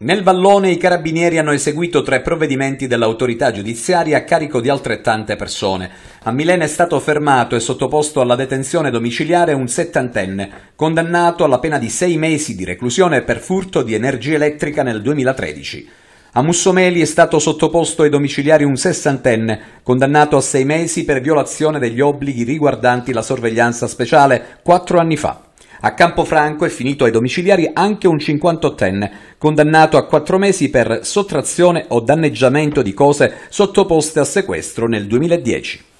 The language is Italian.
Nel vallone i carabinieri hanno eseguito tre provvedimenti dell'autorità giudiziaria a carico di altrettante persone. A Milena è stato fermato e sottoposto alla detenzione domiciliare un settantenne, condannato alla pena di sei mesi di reclusione per furto di energia elettrica nel 2013. A Mussomeli è stato sottoposto ai domiciliari un sessantenne, condannato a sei mesi per violazione degli obblighi riguardanti la sorveglianza speciale quattro anni fa. A Campofranco è finito ai domiciliari anche un 58enne, condannato a quattro mesi per sottrazione o danneggiamento di cose sottoposte a sequestro nel 2010.